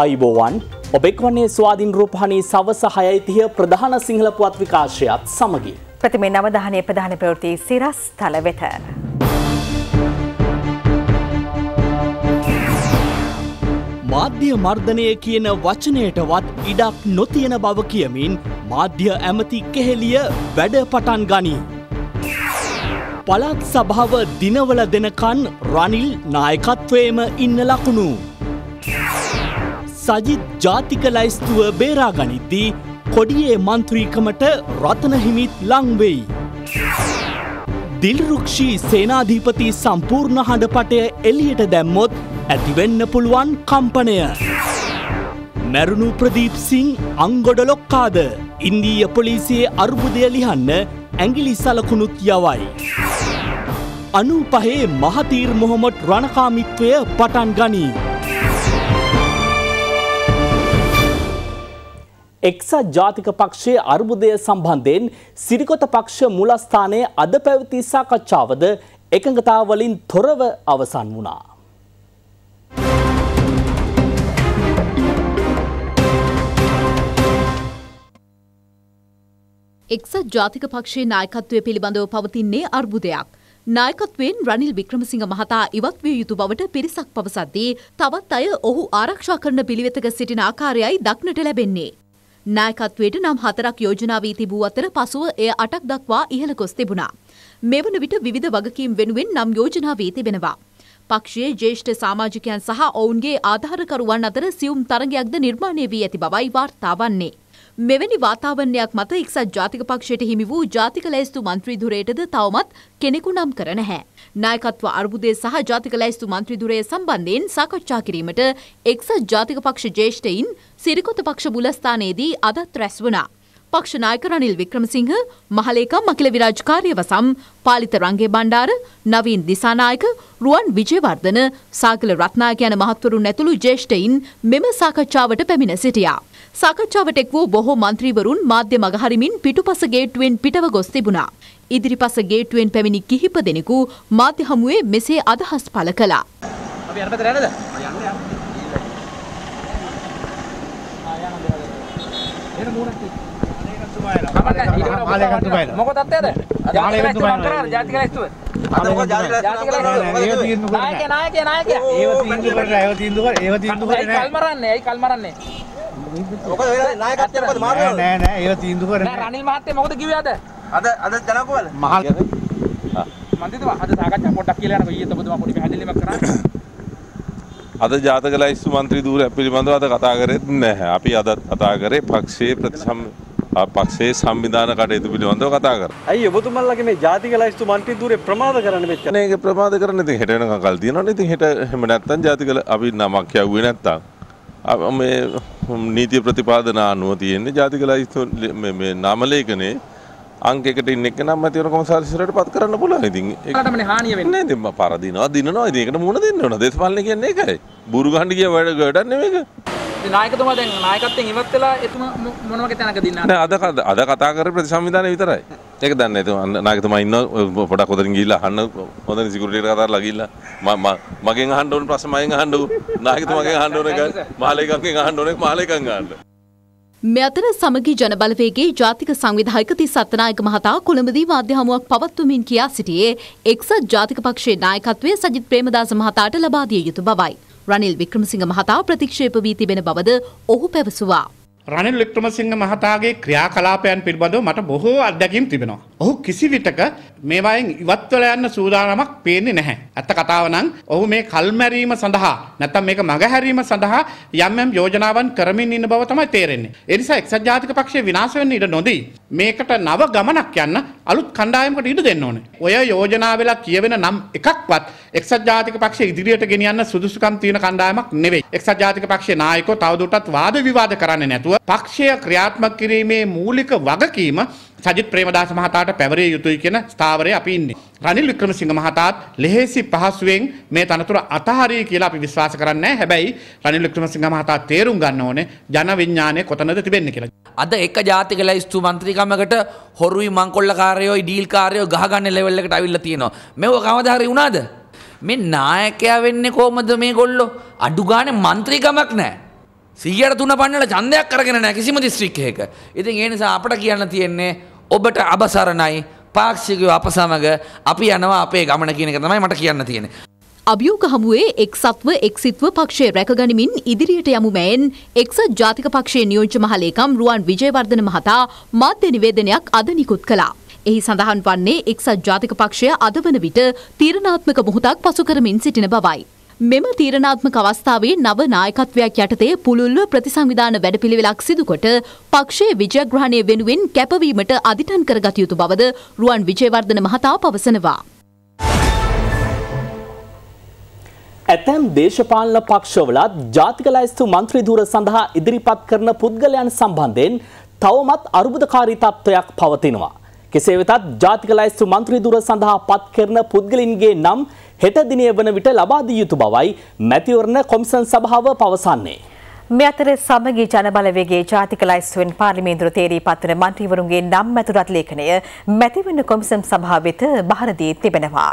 ආයිබෝවන් ඔබෙක් වන්නේ ස්වාධීන් රූපහණී සවස හයයිතිය ප්‍රධාන සිංහල පුවත් විකාශයත් සමගින්. ප්‍රතිමේ නවධානය ප්‍රධාන ප්‍රවෘති සිරස් තල වෙත. මාධ්‍ය මර්ධනය කියන වචනයටවත් ඉඩක් නොතියන බව කියමින් මාධ්‍ය ඇමති කෙහෙලිය වැඩ පටන් ගනී. පළත් සභාව දිනවල දෙනකන් රනිල් නායකත්වයම ඉන්න ලකුණු. Yeah. සජිත් ජාතික ලැයිස්තුව බේරාගනිද්දී කොඩියේ මන්ත්‍රීකමට රතනහිමිත් ලංවෙයි. දිල්රුක්ෂී සේනාධීපති සම්පූර්ණ හඬපටය එලියට දැම්මොත් ඇතිවෙන්න පුළුවන් කම්පනය. මැරුණු ප්‍රදීප් සිං අංගොඩ ලොක්කාද ඉන්දීය පොලිසියේ අර්බුදය ලිහන්න ඇගිලි සලකුණුත් යවයි. අනු පහේ මහතීර් මොහොමොට් රණකාමිත්වය පටන් ගනී. එක්සත් ජාතික පක්ෂයේ අර්බුදය සම්බන්ධයෙන් සිරිකොත පක්ෂ මුලස්ථානයේ අද පැවති සාකච්ඡාවද එකඟතාවලින් තොරව අවසන් වුණා. එක්සත් ජාතික පක්ෂයේ නායකත්වය පිළිබඳව පවතින්නේ අර්බුදයක්. නායකත්වයෙන් රනිල් වික්‍රමසිංහ මහතා ඉවත් විය යුතු බවට පිරිසක් පවසද්දී තවත් අය ඔහු ආරක්ෂා කරන පිළිවෙතක සිටින ආකාරයයි දක්නට ලැබෙන්නේ. නායකත්වයට නම් හතරක් යෝජනා වී තිබූ අතර පසුව එය අටක් දක්වා ඉහළ ගොස් තිබුණා. මෙවන විට විවිධ වගකීම් වෙනුවෙන් නම් යෝජනා වී තිබෙනවා. පක්ෂයේ ජේෂ්ඨ සමාජිකයන් සහ ඔවුන්ගේ ආධාරකරුවන් අතර සියුම් තරගයක්ද නිර්මාණය වී ඇති බවයි වාර්තා වන්නේ. මෙවැනි වාතාවරණයක් මත එක්සත් ජාතික පක්ෂයට හිමි වූ ජාතික ලැයිස්තු මන්ත්‍රී ධුරයටද තවමත් කෙනෙකු නම් කර නැහැ. නායකත්ව අර්බුදය සහ ජාතික ලැයිස්තු මන්ත්‍රී ධුරය සම්බන්ධයෙන් සාකච්ඡා කිරීමට එක්සත් ජාතික පක්ෂ ජ්‍යෙෂ්ඨයින් සිරිකොත පක්ෂ බුලස්ථානයේදී අදත් රැස් වුණා. පක්ෂනායක රනිල් වික්‍රමසිංහ මහලේකම් මකිල විරාජකාරය වසම් පාලිත රංගේ බණ්ඩාර නවීන් දිසානායක රුවන් විජයවර්ධන සාගල රත්නායක යන මහත්වරුන් ඇතුළු ජේෂ්ඨයින් මෙම සාකච්ඡාවට පැමිණ සිටියා. සාකච්ඡාවට එක් වූ බොහෝ මන්ත්‍රීවරුන් මාධ්‍ය මගහරිමින් පිටුපස ගේට්ටුවෙන් පිටව ගොස් තිබුණා. ඉදිරිපස ගේට්ටුවෙන් පැමිණි කිහිප දෙනෙකු මාධ්‍ය හමුවේ මෙසේ අදහස් පළ කළා. අපි යන්න පැතර යන්නද? යන්න යන්න. ආ යන්න දෙන්න. එන මූණක් මොකද තත්ත්වයද? ජාතික ලැස්තුව කරා ජාතික ලැස්තුව. අද මොකද ජාතික ලැස්තුව? නායකයා නායකයා නායකයා. ඒව තීන්දුව කරලා ඒව තීන්දුව කරලා ඒව තීන්දුව කරලා නෑ. කල් මරන්නේ. ඒයි කල් මරන්නේ. මොකද වෙලා නායකත්වය මොකද මාරුවේ? නෑ නෑ ඒව තීන්දුව කරන්නේ. නෑ රනිල් මහත්තයා මොකද කිව්වේ අද? අද අද ජනකෝවල? මහල්. මන් දිතුවා අද සාකච්ඡා පොඩ්ඩක් කියලා යනකොට ඊයේ ඔබතුමා පොඩි පැහැදිලිමක් කරා. අද ජාතක ලැයිස්තු මන්ත්‍රී ධූරය පිළිබඳව අද කතා කරෙත් නැහැ. අපි අද කතා කරේ පක්ෂයේ ප්‍රතිසම් පක්ෂේ සම්විධාන කටයුතු පිළිබඳව කතා කර ඇයි ඔබතුමල්ලගේ මේ ජාතික ලයිස්තු මන්ත්‍රී දූරේ ප්‍රමාද කරන්න මෙච්චර මේක ප්‍රමාද කරන්න ඉතින් හෙට වෙනකන් කල් තියෙනවනේ ඉතින් හෙට එහෙම නැත්තම් ජාතික අපි නමක් කියවුවේ නැත්තම් මේ නීති ප්‍රතිපාදන අනුව තියෙන්නේ ජාතික ලයිස්තු මේ නාමලේඛනේ අංකෙකට ඉන්න එක නම් ඇති වෙනකම සාරිසරයට පත් කරන්න පුළුවන්. ඉතින් ඒකටමනේ හානිය වෙන්නේ. ඉතින් මම පරදිනවා දිනනවා. ඉතින් ඒකට මුණ දෙන්න ඕන. දේශපාලනේ කියන්නේ ඒකයි. බුරු ගහන්න ගිය වැඩ ගඩක් නෙමෙයික. නායකතුමා දැන් නායකත්වයෙන් ඉවත් වෙලා එතුමා මොන වගේ තැනකද ඉන්නේ? නෑ අද අද කතා කරේ ප්‍රතිසංවිධානය විතරයි. ඒක දන්නේ එතුමා නායකතුමා ඉන්න පොඩක් උදරින් ගිහිල්ලා අහන්න හොඳින් සිකියුරිටි එකට කතා කරලා ගිහිල්ලා මගෙන් අහන්න ඕන ප්‍රශ්න මගෙන් අහන්න ඕන නායකතුමාගෙන් අහන්න ඕන එක මහලේකම්ගෙන් අහන්න ඕන එක මහලේකම් ගන්න. මෙතන සමගි ජනබලවේගේ ජාතික සංවිධායක තිසත්නායක මහතා කොළඹදී වාද්‍ය හමුවක් පවත්වමින් කියා සිටියේ එක්සත් ජාතික පක්ෂයේ නායකත්වය සජිත් ප්‍රේමදාස මහතාට ලබා දිය යුතු බවයි. රනිල් වික්‍රමසිංහ මහතා ප්‍රතික්ෂේප වී තිබෙන බවද ඔහු පැවසුවා. රනිල් වික්‍රමසිංහ මහතාගේ ක්‍රියාකලාපයන් පිළිබඳව මට බොහෝ අත්දැකීම් තිබෙනවා. ඔහු කිසිවිටක මේවායින් ඉවත්වල යන්න සූදානමක් පේන්නේ නැහැ. ඇත්ත කතාව නම් ඔහු මේ කල්මැරීම සඳහා නැත්නම් මේක මගහැරීම සඳහා යම් යම් යෝජනාවන් කරමින් ඉන්න බව තමයි තේරෙන්නේ. ඒ නිසා එක්සත් ජාතික පක්ෂය විනාශ වෙන්න ඉඩ නොදී මේකට නව ගමනක් යන්න අලුත් කණ්ඩායමකට ඉඩ දෙන්න ඕනේ. ඔය යෝජනා වෙලා කියවෙන නම් එකක්වත් එක්සත් ජාතික පක්ෂය ඉදිරියට ගෙනියන්න සුදුසුකම් තියෙන කණ්ඩායමක් නෙවෙයි. එක්සත් ජාතික පක්ෂයේ නායකයෝ තවදුරටත් වාද විවාද කරන්නේ නැතුව අනුව පක්ෂය ක්‍රියාත්මක කිරීමේ මූලික වගකීම සජිත් ප්‍රේමදාස මහතාට පැවරිය යුතුයි කියන ස්ථාවරයේ අපි ඉන්නේ. රනිල් වික්‍රමසිංහ මහතාත් ලෙහෙසි පහසුවෙන් මේ තනතුර අතහරී කියලා අපි විශ්වාස කරන්නේ හැබැයි රනිල් වික්‍රමසිංහ මහතා තේරුම් ගන්න ඕනේ ජන විඥානය කොතනද තිබෙන්නේ කියලා. අද එක ජාතික ලැයිස්තු മന്ത്രിකමකට හොරුයි මංකොල්ලකාරයෝයි ඩීල්කාරයෝ ගහගන්න ලෙවල් එකට අවිල්ලා තියෙනවා. මේව කවදා හරි වුණාද? මේ නායකයා වෙන්නේ කොහමද මේ ගොල්ලෝ අඩුගානේ മന്ത്രിකමක් නැහැ සීයට තුන පන්නල චන්දයක් කරගෙන නෑ කිසිම දිස්ත්‍රික්කයක. ඉතින් ඒ නිසා අපට කියන්න තියෙන්නේ ඔබට අබසරණයි පාක්ෂිකව අප සමග අපි යනවා අපේ ගමන කියන එක තමයි මට කියන්න තියෙන්නේ. අභියෝග හමුවේ එක්සත්ව එක්සිත්ව පක්ෂය රැකගනිමින් ඉදිරියට යමු මෑන් එක්සත් ජාතික පක්ෂයේ නියෝජ්‍ය මහලේකම් රුවන් විජයවර්ධන මහතා මාධ්‍ය නිවේදනයක් අද නිකුත් කළා. එහි සඳහන් වන්නේ එක්සත් ජාතික පක්ෂය අද වන විට තීරණාත්මක මොහොතක් පසු කරමින් සිටින බවයි. මෙම තීරණාත්මක අවස්ථාවේ නව නායකත්වයක් යටතේ පුළුල්ව ප්‍රතිසංවිධාන වැඩපිළිවෙලක් සිදුකොට පක්ෂයේ විජයග්‍රහණය වෙනුවෙන් කැපවීමට අදිටන් කරගත යුතු බවද රුවන් විජයවර්ධන මහතා පවසනවා. ඇතැම් දේශපාලන පක්ෂවලත් ජාතික ලයිස්තු මන්ත්‍රීධූර සඳහා ඉදිරිපත් කරන පුද්ගලයන් සම්බන්ධයෙන් තවමත් අර්බුදකාරී තත්ත්වයක් පවතිනවා. කෙසේ වෙතත් ජාතික ලැයිස්තු මන්ත්‍රී දුර සඳහා පත් කරන පුද්ගලින්ගේ නම් හෙට දිනය වන විට ලබා දිය යුතු බවයි මැතිවරණ කොමිසන් සභාව පවසන්නේ. මේ අතර සමගී ජනබලවේගේ ජාතික ලයිස්තුවෙන් පාර්ලිමේන්තුව තේරී පත්වන මන්ත්‍රීවරුන්ගේ නම් ඇතුළත් ලේඛනය මැතිවරණ කොමිසම් සභාව වෙත බහර දී තිබෙනවා.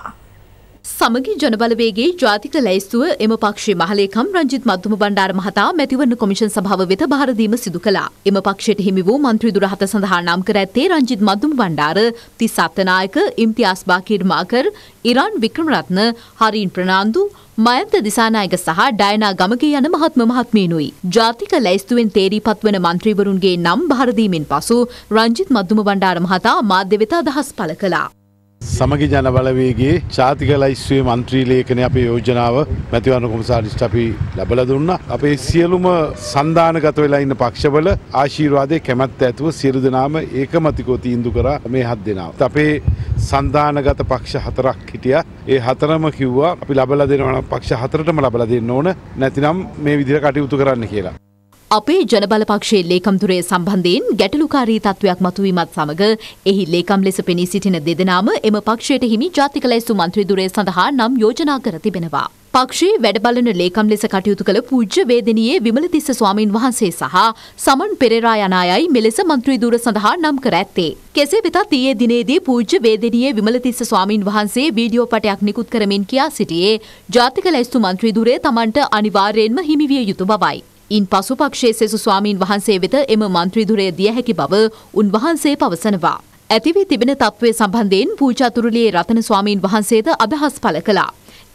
සමගි ජනබලවේගේ ජාතික ලැයිස්තුව එම පක්ෂේ මහලේකම් රංජිත් මධ්‍යම බණ්ඩාර මහතා මැතිවරණ කොමිෂන් සභාව වෙත බාර දීම සිදු කළා. එම පක්ෂයට හිමි වූ മന്ത്രി දුරහත සඳහා නම් කර ඇත්තේ රංජිත් මධ්‍යම බණ්ඩාර, තිස්සත් නායක, ඉම්තියාස් බාකීර් මාකර්, ඉරාන් වික්‍රමරත්න, හරීන් ප්‍රනාන්දු, මයන්ත දිසානායක සහ ඩයනා ගමගේ යන මහත්ම මහත්මීනුයි. ජාතික ලැයිස්තුවෙන් තේරී පත්වන මන්ත්‍රීවරුන්ගේ නම් භාරදීමෙන් පසු රංජිත් මධ්‍යම බණ්ඩාර මහතා මාධ්‍ය වෙත අදහස් පළ කළා. සමගි ජන බලවේගේ ජාතික ලයිස්වේ මන්ත්‍රී ලේඛනය අපේ යෝජනාව මැතිවරණ කොමසාරිස්ට අපි ලැබලා දුන්නා. අපේ සියලුම සන්දානගත වෙලා ඉන්න පක්ෂවල ආශිර්වාදයේ කැමැත්ත ඇතුව සියලු දෙනාම ඒකමතිකව තීන්දුව කරා මේ හත් දෙනා. අපේ සන්දානගත පක්ෂ හතරක් හිටියා. ඒ හතරම කිව්වා අපි ලබලා දෙනවා නම් පක්ෂ හතරටම ලබලා දෙන්න ඕන. නැතිනම් මේ විදිහට කටයුතු කරන්න කියලා. අපේ ජනබලපක්ෂයේ ලේකම්තුරේ සම්බන්ධයෙන් ගැටලුකාරී තත්ත්වයක් මතුවීමත් සමඟ එහි ලේකම් ලෙස පෙනී සිටින දෙදෙනාම එම පක්ෂයට හිමි ජාතික ලැයිස්තු මන්ත්‍රීදුරය සඳහා නම් යෝජනා කර තිබෙනවා. පක්ෂයේ වැඩබලන ලේකම් ලෙස කටයුතු කළ පූජ්‍ය වේදනයේ විමලතිස්ස ස්වාමීන් වහන්සේ සහ සමන් පෙරේරා යන අයයි මෙලෙස මන්ත්‍රීදුර සඳහා නම් කර ඇත්තේ. කෙසේ වෙතත් ඊයේ දිනේදී පූජ්‍ය වේදනයේ විමලතිස්ස ස්වාමින් වහන්සේ වීඩියෝ පටයක් නිකුත් කරමින් කියා සිටියේ ජාතික ලැයිස්තු මන්ත්‍රීදුරය තමන්ට අනිවාර්යයෙන්ම හිමිවිය යුතු බවයි. ඉන් පසු පක්ෂයේ සෙසු ස්වාමීන් වහන්සේ වෙත එම මන්ත්‍රීදුරය දිය හැකි බව උන්වහන්සේ පවසනවා. ඇතිවී තිබෙන තත්ත්වය සම්බන්ධයෙන් පූජාතුරුලියේ රතන ස්වාමීන් වහන්සේද අදහස් පළ කළා.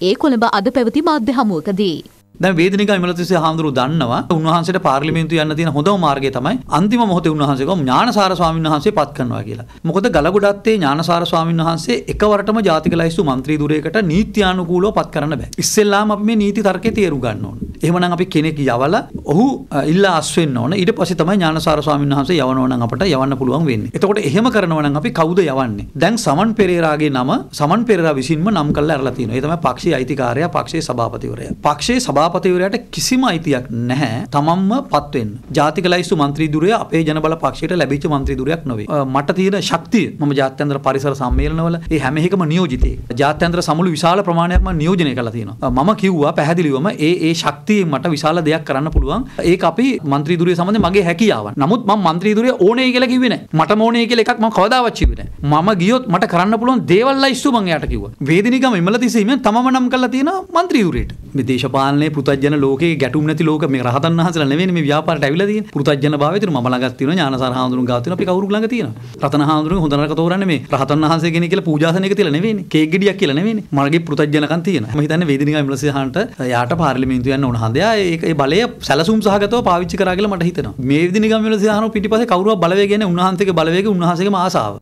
ඒ කොළඹ අද පැවති මාධ්‍ය හමුවකදී. දැන් වේදනික විමලතිස්සේ හාමුදුරු දන්නවා උන්වහන්සේට පාර්ලිමේන්තු යන්න තියෙන හොඳම මාර්ගය තමයි අන්තිම මොහොතේ උන්වහන්සේ ගොම් ඥානසාර ස්වාමීන් වහන්සේ පත් කරනවා කියලා. මොකද ගලගොඩත්තේ ඥානසාර ස්වාමීන් වහන්සේ එකවරටම ජාතික ලයිස්තු മന്ത്രി ධුරයකට නීත්‍යානුකූලව පත් කරන්න බෑ. ඉස්සෙල්ලාම අපි මේ නීති තර්කේ තේරු ගන්න ඕන. එහෙමනම් අපි කෙනෙක් යවලා ඔහු ඉල්ලා අස් වෙන්න ඕන. ඊට පස්සේ තමයි ඥානසාර ස්වාමීන් වහන්සේ යවනවා නම් අපට යවන්න පුළුවන් වෙන්නේ. එතකොට එහෙම කරනවා නම් අපි කවුද යවන්නේ? දැන් සමන් පෙරේරාගේ නම සමන් පෙරේරා විසින්ම නම් කරලා අරලා තියෙනවා. ඒ තමයි පක්ෂයේ අයිතිකාරයා පක්ෂයේ සභාපතිවරයා. පක්ෂයේ සභා සභාපතිවරයාට කිසිම අයිතියක් නැහැ තමන්ම පත් වෙන්න. ජාතික ලයිස්තු മന്ത്രി ධුරය අපේ ජන බල පක්ෂයට ලැබිච්ච മന്ത്രി ධුරයක් නොවේ. මට තියෙන ශක්තිය මම ජාත්‍යන්තර පරිසර සම්මේලනවල ඒ හැම එකම නියෝජිතයෙක්. ජාත්‍යන්තර සමුළු විශාල ප්‍රමාණයක් මම නියෝජනය කරලා තියෙනවා. මම කිව්වා පැහැදිලිවම ඒ ඒ ශක්තියෙන් මට විශාල දෙයක් කරන්න පුළුවන්. ඒක අපි മന്ത്രി ධුරය සම්බන්ධ මගේ හැකියාවන්. නමුත් මම മന്ത്രി ධුරය ඕනේ කියලා කිව්වේ නැහැ. මට ඕනේ කියලා එකක් මම කවදාවත් කිව්වේ නැහැ. මම ගියොත් මට කරන්න පුළුවන් දේවල් ලයිස්තු මම එයාට කිව්වා. වේදිනිගම ඉමලතිසීමෙන් තමම නම් කරලා තියෙනවා മന്ത്രിවරයෙට. මේ දේශපාලනයේ පුතජන ලෝක ගැටුම් නැති ලෝක මේ රහතන් වහන්සේලා නෙවෙයි මේ ව්‍යාපාරට ඇවිල්ලා තියෙන්නේ. පුතජන භාවය තියෙන මම ළඟත් තියෙනවා ඥානසාර හාමුදුරුවෝ ගාව තියෙනවා අපි කවුරු ළඟ තියෙනවා. රතන හාමුදුරුවෝ හොඳ නරක තෝරන්නේ මේ රහතන් වහන්සේ කෙනෙක් කියලා පූජාසන එක තියලා නෙවෙයිනේ. කේක් ගෙඩියක් කියලා නෙවෙයිනේ. මගේ පුතජනකම් තියෙනවා. මම හිතන්නේ වේදිනිකා විමලසේහන්ට යාට පාර්ලිමේන්තුව යන්න ඕන හන්දයා ඒ බලය සැලසුම් සහගතව පාවිච්චි කරා කියලා මට හිතෙනවා. මේ වේදිනිකා විමලසේහන පිටිපස්සේ කවුරුවක් බලවේග කියන්නේ උන්වහන්සේගේ බලවේග උන්වහන්සේගේම ආසාව.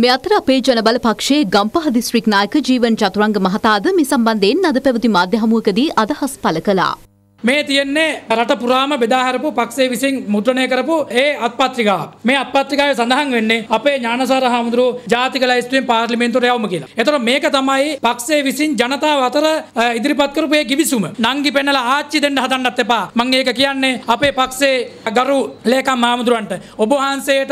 මේ අතර අපේ ජනබල පක්ෂයේ ගම්පහ දිස්ත්‍රික් නායක ජීවන් චතුරංග මහතාද මේ සම්බන්ධයෙන් අද පැවති මාධ්‍ය හමුවකදී අදහස් පළ කළා. මේ තියෙන්නේ රට පුරාම බෙදාහරපු පක්ෂේ විසින් මුද්‍රණය කරපු ඒ අත්පත්‍රිකා. මේ අත්පත්‍රිකාවේ සඳහන් වෙන්නේ අපේ ඥානසාර හාමුදුරුව ජාතික ලැයිස්තුවෙන් පාර්ලිමේන්තුවට යවමු කියලා. එතකොට මේක තමයි පක්ෂේ විසින් ජනතාව අතර ඉදිරිපත් කරපු ඒ කිවිසුම. නංගි පෙන්නලා ආච්චි දෙන්න හදන්නත් එපා. මම ඒක කියන්නේ අපේ පක්ෂේ ගරු ලේකම් හාමුදුරන්ට ඔබ වහන්සේට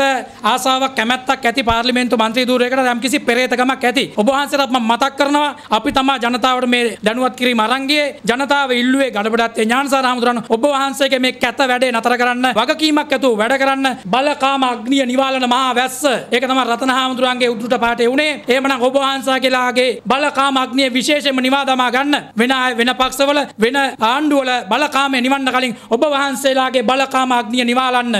ආසාවක් කැමැත්තක් ඇති පාර්ලිමේන්තු മന്ത്രി ධූරයකට යම්කිසි පෙරේතකමක් ඇති. ඔබ වහන්සේටත් මම මතක් කරනවා අපි තමයි ජනතාවට මේ දැනුවත් කිරීම අරන් ගියේ. ජනතාව ඉල්ලුවේ ගඩබඩත් ඥාන මහන්සා හාමුදුරන් ඔබ වහන්සේගේ මේ කැත වැඩේ නතර කරන්න වගකීමක් ඇතු වැඩ කරන්න බලකාම අග්නිය නිවාලන මහා වැස්ස ඒක තමයි රතන හාමුදුරන්ගේ උද්දුට පාටේ උනේ එහෙමනම් ඔබ වහන්සා කියලාගේ බලකාම අග්නිය විශේෂයෙන්ම නිවා දමා ගන්න වෙන වෙන පක්ෂවල වෙන ආණ්ඩුවල බලකාමේ නිවන්න කලින් ඔබ වහන්සේලාගේ බලකාම අග්නිය නිවාලන්න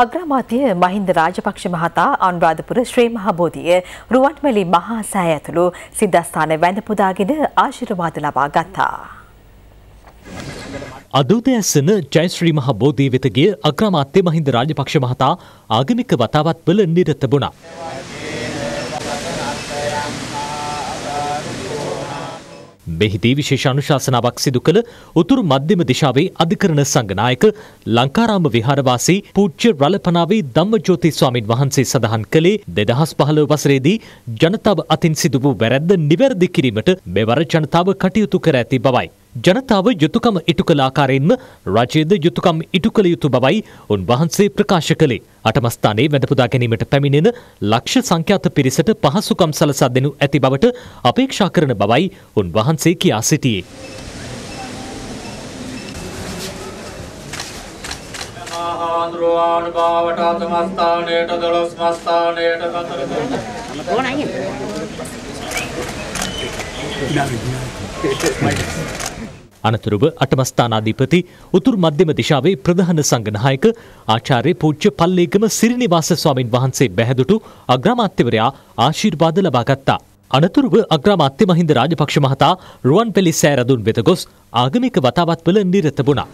අග්‍රාමාත්‍ය මහින්ද රාජපක්ෂ මහතා අනුරාධපුර ශ්‍රී මහබෝධිය රුවන්මැලි මහා සෑය ඇතුළු සිද්ධස්ථාන වැඳ පුදාගෙන ආශිර්වාද ලබා ගත්තා. අදෝදයස්සන ජයශ්‍රී මහ බෝධී වෙතගේ අග්‍රාමාත්‍ය මහින්ද රාජපක්ෂ මහතා ආගමික වතාවත් වල නිරත බුණා. මෙහිදී විශේෂ අනුශාසනාවක් සිදු කළ උතුරු මධ්‍යම දිශාවේ අධිකරණ සංඝනායක ලංකාරාම විහාරවාසී පූජ්‍ය රලපනාවේ ධම්මජෝති ස්වාමින් වහන්සේ සඳහන් කළේ 2015 වසරේදී ජනතාව අතින් සිදු වූ වැරැද්ද නිවැරදි කිරීමට මෙවර ජනතාව කටයුතු කර ඇති බවයි. ජනතාව යුතුකම ඉටු කළ ආකාරයෙන්ම රජයේද යුතුකම් ඉටු කළ යුතු බවයි උන්වහන්සේ ප්‍රකාශ කළේ. අටමස්ථානයේ වැඳපුදා ගැනීමට පැමිණෙන ලක්ෂ සංඛ්‍යාත පිරිසට පහසුකම් සලසා දෙනු ඇති බවට අපේක්ෂා කරන බවයි උන්වහන්සේ කියා සිටියේ. ආන්දරුවාන බාවට අතමස්ථානයට දොළොස් මස්ථානයට කතර ඕනයි. අනතුරුව අටමස්ථානාධිපති උතුරු මධ්‍යම දිශාවේ ප්‍රධාන සංගනායක ආචාර්ය පූජ්‍ය පල්ලේගම සිරිනිවාස ස්වාමින් වහන්සේ බැහැදුටු අග්‍රාමාත්‍යවරයා ආශිර්වාද ලබා ගත්තා. අනතුරුව අග්‍රාමාත්‍ය මහින්ද රාජපක්ෂ මහතා රුවන්පැලි සෑරදුන් වෙත ගොස් ආගමික වතාවත්වල නිරත වුණා.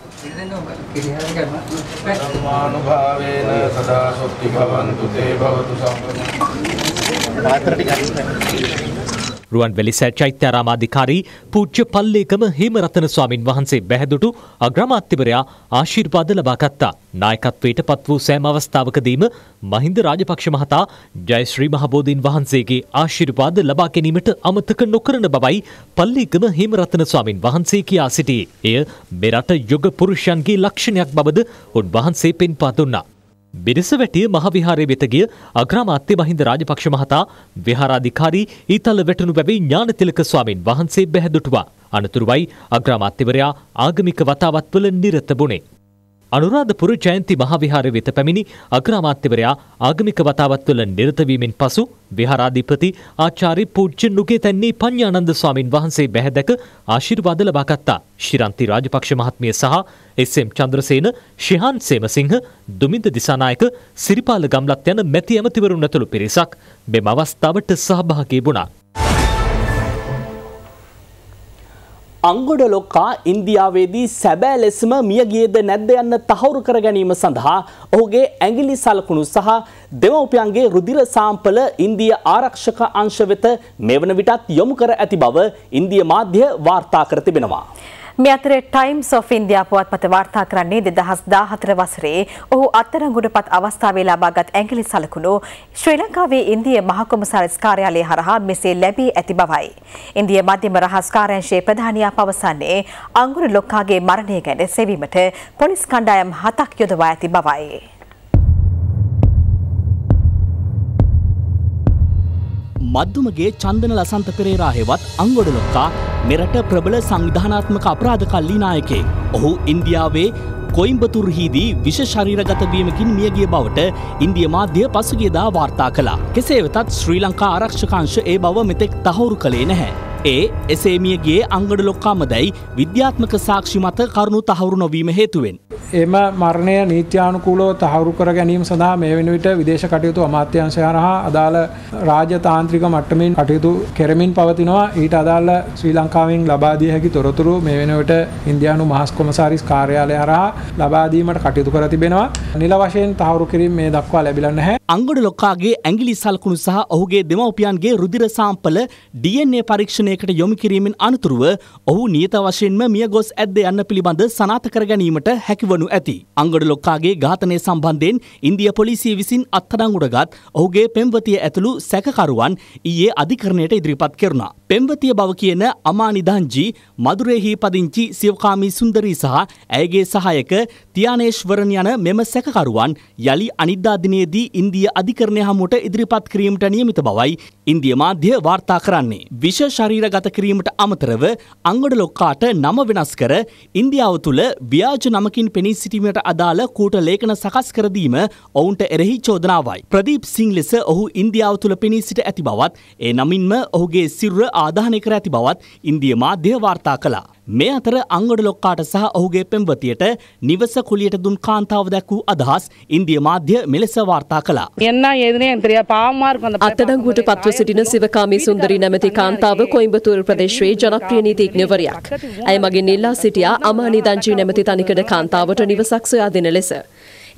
සම්මානුභාවේන සදා සුක්ති භවන්තු තේ භවතු සම්පන්න. පාත්‍ර ටිකක් රුවන්වැලි සැචෛත්‍යාරාමාධිකාරී පූජ්‍ය පල්ලේකම හේමරතන ස්වාමින් වහන්සේ බැහැදුටු අග්‍රාමාත්‍යවරයා ආශිර්වාද ලබා ගත්තා. නායකත්වයට පත් වූ සෑම අවස්ථාවකදීම මහින්ද රාජපක්ෂ මහතා ජයශ්‍රී මහබෝධීන් වහන්සේගේ ආශිර්වාද ලබා ගැනීමට අමතක නොකරන බවයි පල්ලේකම හේමරතන ස්වාමින් වහන්සේ කියා සිටියේ. එය මෙරට යුග පුරුෂයන්ගේ ලක්ෂණයක් බවද උන්වහන්සේ පෙන්වා දුන්නා. බිනිසවැටිය මහවිහාරය වෙතගිය අග්‍රාමාත්‍ය මහින්ද රාජපක්ෂ මහතා විහාරාධිකාරී ඊතල වැටනු බැවි ඥානතිලක ස්වාමින් වහන්සේ බැහැදුටුවා. අනතුරුවයි අග්‍රාමාත්‍යවරයා ආගමික වතාවත්වල නිරත බුණේ. අනුරාධපුර ජයන්ති මහාවිහාර වෙත පැමිණි අග්‍රාමාත්‍යවරයා ආගමික වතාවත් තුළ නිරතවීමෙන් පසු විහාරාධිපති ආචාර්ය පූජ්‍ය නුගේතැන්නේ පඤ්ඤානන්ද ස්වාමින් වහන්සේ බැහැදක ආශිර්වාද ලබාගත්තා. ශිරන්ති රාජපක්ෂ මහත්මිය සහ එස්.එම්. චන්ද්‍රසේන, ශිහාන් සේමසිංහ, දුමින්ද දිසානායක, සිරිපාල ගම්ලත් යන මැති ඇමතිවරුන් ඇතුළු පිරිසක් මෙම අවස්ථාවට සහභාගී වුණා. අංගොඩ ලොක්කා ඉන්දියාවේදී සැබෑ ලෙසම මියගියේද නැද්ද යන්න තහවුරු කර ගැනීම සඳහා ඔහුගේ ඇඟිලි සලකුණු සහ දෙමව්පියන්ගේ රුධිර සාම්පල ඉන්දිය ආරක්ෂක අංශ වෙත මෙවන විටත් යොමු කර ඇති බව ඉන්දිය මාධ්‍ය වාර්තා කර තිබෙනවා. මේ අතරේ ටයිම්ස් ඔෆ් ඉන්දියා පුවත්පත වාර්තා කරන්නේ 2014 වසරේ ඔහු අත්අඩංගුවටපත් අවස්ථාවේ ලබාගත් ඇඟිලි සලකුණු ශ්‍රී ලංකාවේ ඉන්දිය මහකොමසාරිස් කාර්යාලය හරහා මෙසේ ලැබී ඇති බවයි. ඉන්දිය මධ්‍යම රහස් කාර්යාංශයේ ප්‍රධානියා පවසන්නේ අංගුර ලොක්කාගේ මරණය ගැන සෙවීමට පොලිස් කණ්ඩායම් හතක් යොදවා ඇති බවයි. මධ්දුමගේ චන්දන ලසන්ත පෙරේරාහෙවත් අංගොඩලොක්කා මෙරට ප්‍රබල සංවිධානාත්මක අපරාධ කල්ලි නායකේ. ඔහු ඉන්දියාවේ කොයිම්බතුරහිදී විශෂරීරගතවීමකින් මියගිය බවට ඉන්දිය මාධ්‍ය පසුගේදා වාර්තා කලා. කෙසේ වෙතත් ශ්‍රී ලංකා ආරක්ෂකංශ ඒ බව මෙතෙක් තහවුරු කළේ නැහැ. ඒ එසේ මියගේ අංගඩ ලොක්කාමදැයි විද්‍යාත්මක සාක්ෂි මත කරුණු තහවුරු නොවීම හේතුවෙන්. එම මරණය නීත්‍යානුකූලව තහවුරු කර ගැනීම සඳහා මේ වෙන විට විදේශ කටයුතු අමාත්‍යංශය හා අදාළ රාජතාන්ත්‍රික මට්ටමින් කටයුතු කෙරමින් පවතිනවා ඊට අදාළ ශ්‍රී ලංකාවෙන් ලබාදිය හැකි තොරතුරු මේ වෙනවට ඉන්දයානු මහස් කොමසාරිස් කාර්යාලය හරහා ලබාදීමට කටයුතු කර තිබෙනවා නිල වශයෙන් තහවුරු කිරීම මේ දක්වා ලැබිලන්න හැ. අංගඩ ලොක්කාගේ ඇගිලි සල්කුණු සහ ඔහුගේ දෙමවපියන්ගේ රුදිර සාම්පල DNA පරීක්ෂණය නිරීක්ෂණයකට යොමු කිරීමෙන් අනතුරුව ඔහු නියත වශයෙන්ම මිය ගොස් ඇද්ද යන්න පිළිබඳ සනාථ කර ගැනීමට හැකිවනු ඇති. අංගොඩ ලොක්කාගේ ඝාතනය සම්බන්ධයෙන් ඉන්දිය පොලිසිය විසින් අත්අඩංගුඩගත් ඔහුගේ පෙම්වතිය ඇතුළු සැකකරුවන් ඊයේ අධිකරණයට ඉදිරිපත් කෙරුණා. පෙම්වතිය බව කියන අමානිදංජි මදුරෙහි පදිංචි සිවකාමී සුන්දරී සහ ඇයගේ සහායක තියානේශ්වරන් යන මෙම සැකකරුවන් යළි අනිද්දා දිනයේදී ඉන්දිය අධිකරණය හමුවට ඉදිරිපත් කිරීමට නියමිත බවයි ඉන්දිය මාධ්‍ය වාර්තා කරන්නේ. විෂ ශරීර ශරීරගත කිරීමට අමතරව අංගොඩ ලොක්කාට නම වෙනස් කර ඉන්දියාව තුළ ව්‍යාජ නමකින් පෙනී සිටීමට අදාළ කූට ලේඛන සකස් කරදීම ඔවුන්ට එරෙහි චෝදනාවයි. ප්‍රදීප් සිං ලෙස ඔහු ඉන්දියාව තුළ පෙනී සිට ඇති බවත් ඒ නමින්ම ඔහුගේ සිරුර ආධානය කර ඇති බවත් ඉන්දිය මාධ්‍ය වාර්තා කළා. මේ අතර අංගොඩ ලොක්කාට සහ ඔහුගේ පෙම්වතියට නිවස කුලියට දුන් කාන්තාව දැක් වූ අදහස් ඉන්දිය මාධ්‍ය මෙලෙස වාර්තා කළා. අත්අඩංගුවට පත්ව සිටින සිවකාමී සුන්දරී නැමැති කාන්තාව කොයිම්බතුර ප්‍රදේශයේ ජනප්‍රිය නීතිඥවරයක්. ඇය මගෙන් ඉල්ලා සිටියා අමා නිදංජී නැමැති තනිකඩ කාන්තාවට නිවසක් සොයා දෙන ලෙස.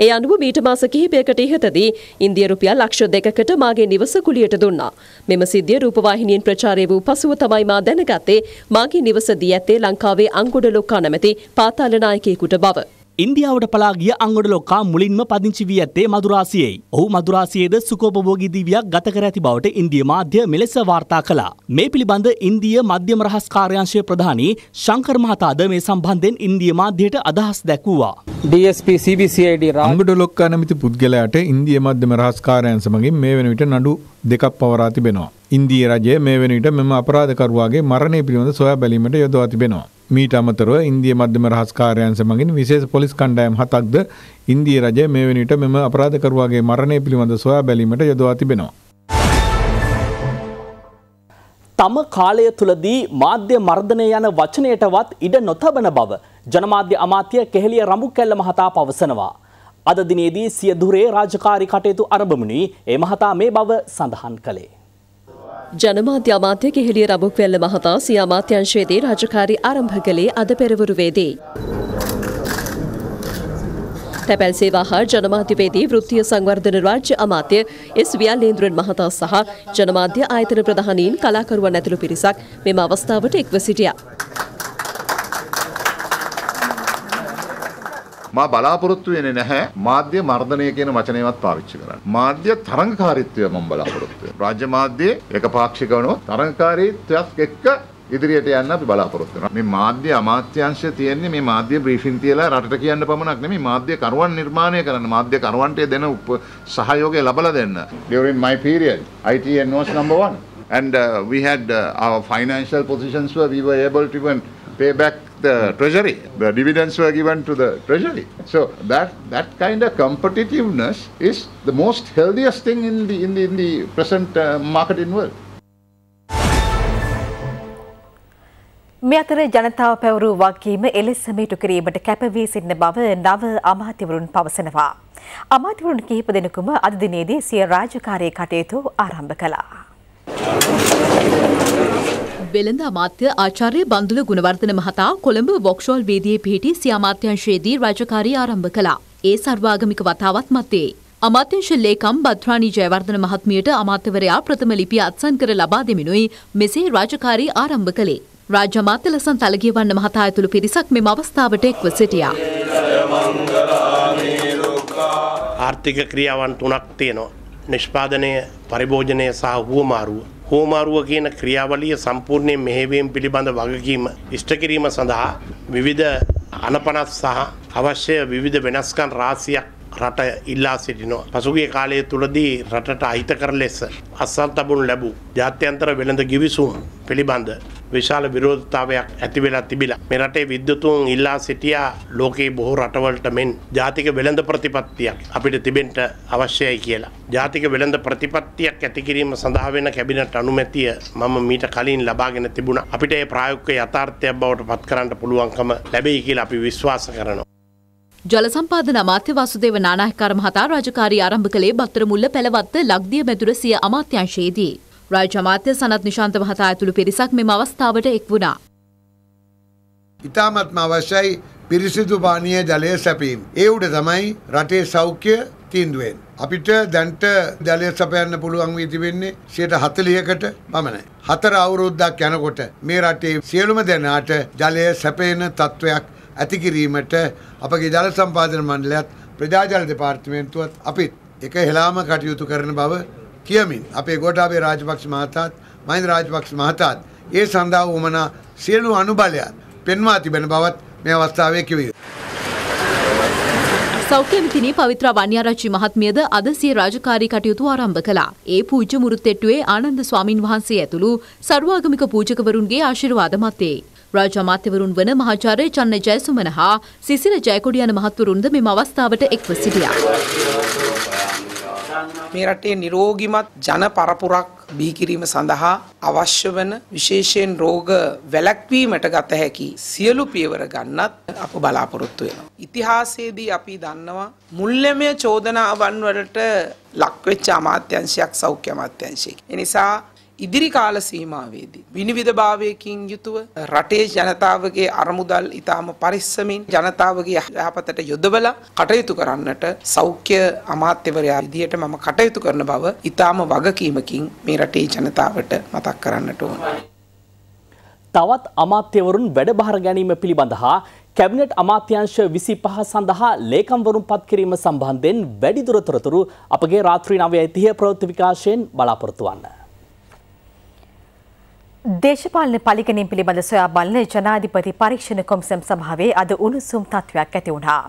ඒ අනුව මීට මාස කිහිපයකට ඉහතදී ඉන්දිය රුපියල් ලක්ෂ දෙකකට මාගේ නිවස කුලියට දුන්නා. මෙම සිද්ධිය රූපවාහිනියෙන් ප්‍රචාරය වූ පසුව තමයි මා දැනගත්තේ මාගේ නිවස දී ඇත්තේ ලංකාවේ අංගොඩ ලොක්කා නැමැති පාතාල නායකයෙකුට බව. ඉන්දියාවට පලා ගිය අංගොඩ ලොක්කා මුලින්ම පදිංචි වී ඇත්තේ මදුරාසියයි. ඔහු මදුරාසියේද සුකෝපභෝගී දිවියක් ගත කර ඇති බවට ඉන්දිය මාධ්‍ය මෙලෙස වාර්තා කළා. මේ පිළිබඳ ඉන්දිය මධ්‍යම රහස් කාර්යාංශය ප්‍රධානී ශංකර් මහතාද මේ සම්බන්ධයෙන් ඉන්දිය මාධ්‍යයට අදහස් දැක්වුවා. DSP CBCID අංගොඩ ලොක්කා නැමැති පුද්ගලයාට ඉන්දිය මධ්‍යම රහස් කාර්යාංශ මගින් මේ වෙන විට නඩු දෙකක් පවරා තිබෙනවා. ඉන්දිය රජය මේ වෙන විට මෙම අපරාධකරුවාගේ මරණය පිළිබඳ සොයා බැලීමට යොදවා තිබෙනවා. මීට අමතරව ඉන්දිය මධ්‍යම රහස්කාරයන්ස මගින් විශේෂ පොලිස් කණ්ඩායම් හතක්ද ඉන්දිය රජය මේ වෙනට මෙම අපරාධකරුවාගේ මරණය පිළිබඳ සොයා බැලීමට යොදවා තිබෙනවා. තම කාලය තුළදී මාධ්‍ය මර්ධනය යන වචනයටවත් ඉඩ නොතබන බව ජනමාධ්‍ය අමාත්‍ය කෙහෙලිය රඹු කැල්ල මහතා පවසනවා. අද දිනේදී සියදුරේ රාජකාරි කටයුතු අරබමුණි ඒ මහතා මේ බව සඳහන් කළේ. ජනමාධ්‍ය අමාත්‍ය කෙහෙලිය රබුක්වැල්ල මහතා සිය අමාත්‍යංශයේදී රාජකාරි ආරම්භ කළේ අද පෙරවරුවේදී. තැපැල් සේවා හා ජනමාධ්‍යවේදී වෘත්තීය සංවර්ධන රාජ්‍ය අමාත්‍ය එස් ව්‍යාලේන්ද්‍රන් මහතා සහ ජනමාධ්‍ය ආයතන ප්‍රධානීන් කලාකරුවන් ඇතුළු පිරිසක් මෙම අවස්ථාවට එක්ව සිටියා. මා බලාපොරොත්තු වෙන්නේ නැහැ මාධ්‍ය මර්ධනය කියන වචනයවත් පාවිච්චි කරන්න. මාධ්‍ය තරංගකාරීත්වය මම බලාපොරොත්තු වෙනවා. රාජ්‍ය මාධ්‍යයේ එකපාක්ෂිකවනෝ තරංගකාරීත්වයක් එක්ක ඉදිරියට යන්න අපි බලාපොරොත්තු වෙනවා. මේ මාධ්‍ය අමාත්‍යාංශය තියෙන්නේ මේ මාධ්‍ය බ්‍රීෆින් තියලා රටට කියන්න පමණක් නෙමෙයි මාධ්‍ය කරුවන් නිර්මාණය කරන්න මාධ්‍ය කරුවන්ට දෙන සහයෝගය ලබලා දෙන්න. During my period, ITN was number one. And uh, we had uh, our financial positions where we were able to even pay back the treasury. The dividends were given to the treasury. So that that kind of competitiveness is the most healthiest thing in the in the, in the present uh, market in world. මේ අතර ජනතාව පැවරූ වගකීම එලෙසම ඉටු කිරීමට කැපවී සිටින බව නව අමාත්‍යවරුන් පවසනවා. අමාත්‍යවරුන් කිහිප දෙනෙකුම අද දිනේදී සිය රාජකාරී කටයුතු ආරම්භ කළා. වෙළඳ අමාත්‍ය ආචාර්ය බන්දුල ගුණවර්ධන මහතා කොළඹ වොක්ෂෝල් වීදියේ පිහිටි සිය අමාත්‍යංශයේදී රාජකාරී ආරම්භ කළා. ඒ සර්වාගමික වතාවත් මතේ අමාත්‍යංශ ලේකම් භද්‍රාණී ජයවර්ධන මහත්මියට අමාත්‍යවරයා ප්‍රථම ලිපිය අත්සන් කර ලබා දෙමිනුයි මෙසේ රාජකාරී ආරම්භ කළේ. රාජ්‍ය අමාත්‍ය ලසන් තලගියවන්න මහතා ඇතුළු පිරිසක් මෙම අවස්ථාවට එක්ව සිටියා. ආර්ථික ක්‍රියාවන් තුනක් තියෙනවා. නිෂ්පාදනය, පරිභෝජනය සහ වුවමාරුව. හෝමාරුව කියන ක්‍රියාවලිය සම්පූර්ණයෙන් මෙහෙවීම පිළිබඳ වගකීම ඉෂ්ට කිරීම සඳහා විවිධ අනපනස් සහ අවශ්‍ය විවිධ වෙනස්කම් රාශියක් රට ඉල්ලා සිටිනවා. පසුගිය කාලය තුළදී රටට අහිතකර ලෙස අස්සල් තබුණු ලැබූ ජාත්‍යන්තර වෙළඳ ගිවිසුම් පිළිබඳ විශාල විරෝධතාවයක් ඇති වෙලා තිබිලා මේ රටේ විද්‍යුතුන් ඉල්ලා සිටියා ලෝකේ බොහෝ රටවලට මෙන් ජාතික වෙළඳ ප්‍රතිපත්තියක් අපිට තිබෙන්න අවශ්‍යයි කියලා. ජාතික වෙළඳ ප්‍රතිපත්තියක් ඇති කිරීම සඳහා වෙන කැබිනට් අනුමැතිය මම මීට කලින් ලබාගෙන තිබුණා. අපිට ඒ ප්‍රායෝගික යථාර්ථයක් බවට පත් කරන්න පුළුවන්කම ලැබෙයි කියලා අපි විශ්වාස කරනවා. ජල සම්පාදන අමාත්‍ය වාසුදේව නානායකර මහතා රාජකාරී ආරම්භ කළේ බත්තරමුල්ල පැලවත්ත ලක්දිය මැදුර සිය අමාත්‍යංශයේදී. රාජ්‍ය අමාත්‍ය සනත් නිශාන්ත මහතා ඇතුළු පිරිසක් මෙම අවස්ථාවට එක් වුණා. ඉතාමත්ම අවශ්‍යයි පිරිසිදු පානීය ජලය සැපීම. ඒ උඩ තමයි රටේ සෞඛ්‍ය තීන්දුවෙන්. අපිට දැන්ට ජලය සපයන්න පුළුවන් වී තිබෙන්නේ 140කට පමණයි. හතර අවුරුද්දක් යනකොට මේ රටේ සියලුම දෙනාට ජලය සැපයන තත්වයක් ඇති කිරීමට අපගේ ජල සම්පාදන මණ්ඩලයත් ප්‍රජාජල දෙපාර්තමේන්තුවත් අපිත් එක හෙලාම කටයුතු කරන බව කියමින් අපේ ගෝඨාභය රාජපක්ෂ මහතාත් මහින්ද රාජපක්ෂ මහතාත් ඒ සඳහා වමනා සියලු අනුබලයන් පෙන්වා තිබෙන බවත් මේ අවස්ථාවේ කිවිය. සෞඛ්‍යමිතිනි පවිත්‍ර වන්‍යාරච්චි මහත්මියද අද සිය රාජකාරී කටයුතු ආරම්භ කළා. ඒ පූජ්‍ය මුරුත්තෙට්ටුවේ ආනන්ද ස්වාමින් වහන්සේ ඇතුළු සර්වාගමික පූජකවරුන්ගේ ආශිර්වාද මතේ රාජ අමාත්‍යවරුන් වන මහාචාර්ය චන්න ජයසුමන හා සිසිල ජයකොඩියන මහත්වරුන්ද මෙම අවස්ථාවට එක්ව සිටියා. මේ රටේ නිරෝගිමත් ජන පරපුරක් බිහිකිරීම සඳහා අවශ්‍ය වන විශේෂයෙන් රෝග වැළැක්වීමට ගත හැකි සියලු පියවර ගන්නත් අප බලාපොරොත්තු වෙනවා. ඉතිහාසයේදී අපි දන්නවා මුල්ලමය චෝදනාවන් වලට ලක්වෙච්ච අමාත්‍යංශයක් සෞඛ්‍ය අමාත්‍යංශයක. එනිසා ඉදිරි කාල සීමාවේදී විනිවිද භාවයකින් යුතුව රටේ ජනතාවගේ අරමුදල් ඉතාම පරිස්සමින් ජනතාවගේ යහපතට යොදවලා කටයුතු කරන්නට සෞඛ්‍ය අමාත්‍යවරයා විදිහට මම කටයුතු කරන බව ඉතාම වගකීමකින් මේ රටේ ජනතාවට මතක් කරන්නට ඕන. තවත් අමාත්‍යවරුන් වැඩභාර ගැනීම පිළිබඳ හා කැබිනට් අමාත්‍යංශ විසි පහ සඳහා ලේකම්වරුම් පත් කිරීම සම්බන්ධයෙන් වැඩිදුරතොරතුරු අපගේ රාත්‍රී නවය ඇතිහ ප්‍රවෘත්ති විකාශයෙන් බලාපොරොත්තුවන්න. දේශපාලන පලිගනින් පිළිබඳ සොයා බලන ජනාධිපති පරීක්ෂණ කොමිසම් සභාවේ අද උණුසුම් තත්ත්වයක් ඇති වුණා.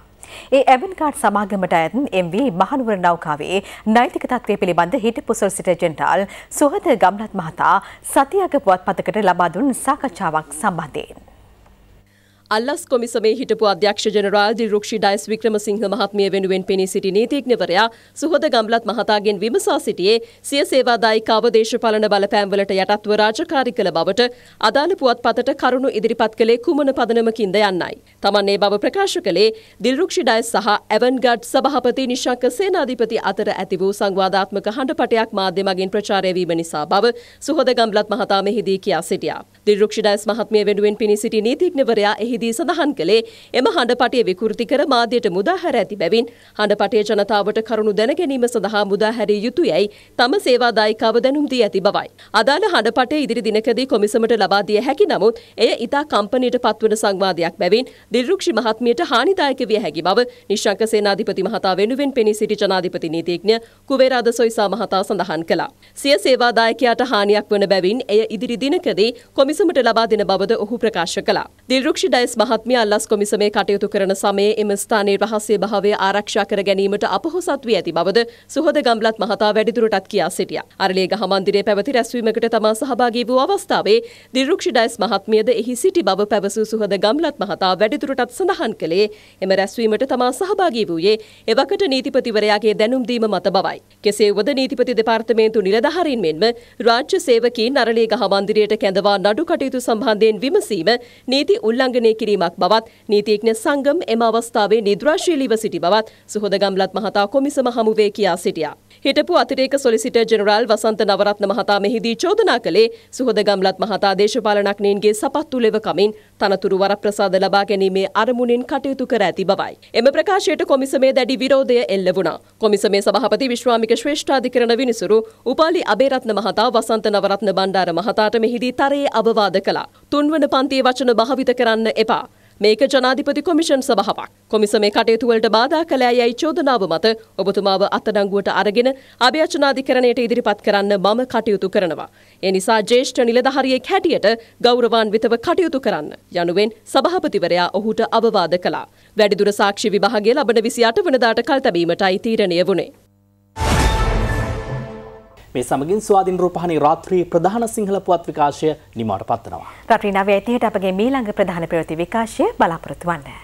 ඒ ඇබන්කාඩ් සමාගමට ඇත් MV මහනුවර නෞකාවේ නෛතික තත්ත්වය පිළිබඳ හිටපු සොල්සිට ජෙනරාල් සුහද ගම්ලත් මහතා සතියක පුවත්පතකට ලබා දුන් සාකච්ඡාවක් සම්බන්ධයෙන්. අල්ලස් කොමිසමේ හිටපු අධ්‍යක්ෂ ජනරාල් දිරුක්ෂි ඩයිස් වික්‍රමසිංහ මහත්මිය වෙනුවෙන් පෙනී සිටි නීතිඥවරයා සුහද ගම්ලත් මහතාගෙන් විමසා සිටියේ සිය සේවාදායිකාව දේශපාලන බලපෑම්වලට යටත්ව රාජකාරි කළ බවට අදාළ පුවත්පතට කරුණු ඉදිරිපත් කළේ කුමන පදනමකින්ද යන්නයි. තමන් ඒ බව ප්‍රකාශ කළේ දිල්රුක්ෂි ඩයිස් සහ ඇවන්ගඩ් සභාපති නිශංක සේනාධිපති අතර ඇති වූ සංවාදාත්මක හඬපටයක් මාධ්‍ය මගින් ප්‍රචාරය වීම නිසා බව සුහද ගම්ලත් මහතා මෙහිදී කියා සිටියා. දිල්රුක්ෂි ඩයිස් මහත්මිය වෙනුවෙන් පිනී සිටි නීතිඥවරයා එහි ලිපියහිදී සඳහන් කළේ එම හඬපටය විකෘති කර මාධ්‍යයට මුදාහැර ඇති බැවින් හඬපටය ජනතාවට කරුණු දැනගැනීම සඳහා මුදාහැරිය යුතුයයි තම සේවාදායිකාව දැනුම් දී ඇති බවයි. අදාළ හඬපටය ඉදිරි දිනකදී කොමිසමට ලබා දිය හැකි නමුත් එය ඉතා කම්පනයට පත්වන සංවාදයක් බැවින් දිල්රුක්ෂි මහත්මියට හානිදායක විය හැකි බව නිශ්ශංක සේනාධිපති මහතා වෙනුවෙන් පෙනී සිටි ජනාධිපති නීතිඥ කුවේරාද සොයිසා මහතා සඳහන් කළා. සිය සේවාදායකයාට හානියක් වන බැවින් එය ඉදිරි දිනකදී කොමිසමට ලබා දෙන බවද ඔහු ප්‍රකාශ කළා. දිල්රුක්ෂි එස් මහත්මිය අල්ලස් කොමිසමේ කටයුතු කරන සමයේ එම ස්ථානයේ රහසේ භාවය ආරක්ෂා කර ගැනීමට අපහොසත් වී ඇති බවද සුහද ගම්ලත් මහතා වැඩිදුරටත් කියා සිටියා. අරලියගහ මන්දිරයේ පැවති රැස්වීමකට තමා සහභාගී වූ අවස්ථාවේ දිරුක්ෂි ඩයස් මහත්මියද එහි සිටි බව පැවසූ සුහද ගම්ලත් මහතා වැඩිදුරටත් සඳහන් කළේ එම රැස්වීමට තමා සහභාගී වූයේ එවකට නීතිපතිවරයාගේ දැනුම් දීම මත බවයි. කෙසේ වුවද නීතිපති දෙපාර්තමේන්තු නිලධාරීන් මෙන්ම රාජ්‍ය සේවකීන් අරලියගහ මන්දිරයට කැඳවා නඩු කටයුතු සම්බන්ධයෙන් විමසීම නීති උල්ලංඝනය කිරීමක් බවත් නීතිඥ සංගම් එම අවස්ථාවේ නිද්‍රාශීලීව සිටි බවත් සුහදගම්ලත් මහතා කොමිසම හමුවේ කියා සිටියා. හිටපු අතිරේක සොලිසිට ජෙනරාල් වසන්ත නවරත්න මහතා මෙහිදී චෝදනා කළේ සුහද ගම්ලත් මහතා දේශපාලනඥයින්ගේ සපත්තු ලෙවකමින් තනතුරු වරප්‍රසාද ලබා ගැනීමේ අරමුණින් කටයුතු කර ඇති බවයි. එම ප්‍රකාශයට කොමිසමේ දැඩි විරෝධය එල්ල වුණා. කොමිසමේ සභාපති විශ්වාමික ශ්‍රේෂ්ඨාධිකරණ විනිසුරු උපාලි අබේරත්න මහතා වසන්ත නවරත්න බණ්ඩාර මහතාට මෙහිදී තරයේ අවවාද කළා. තුන්වන පන්තියේ වචන භාවිත කරන්න එපා. මේක ජනාධිපති කොමිෂන් සභාවක්. කොමිසමේ කටයුතු වලට බාධා කළ අයයි චෝදනාව මත ඔබතුමාව අත්අඩංගුවට අරගෙන අභියචනාධිකරණයට ඉදිරිපත් කරන්න මම කටයුතු කරනවා. ඒ නිසා ජ්‍යෙෂ්ඨ නිලධාරියෙක් හැටියට ගෞරවාන්විතව කටයුතු කරන්න යනුවෙන් සභාපතිවරයා ඔහුට අවවාද කළා. වැඩිදුර සාක්ෂි විභාගය ලබන 28 වනදාට කල් තැබීමටයි තීරණය වුණේ. මේ සමගින් ස්වාධීන රූපහානි රාත්‍රී ප්‍රධාන සිංහල පුවත් විකාශය නිමාවට පත්වනවා. රාත්‍රී 9:30ට අපගේ මීළඟ ප්‍රධාන ප්‍රවෘත්ති විකාශය බලාපොරොත්තු වන්න.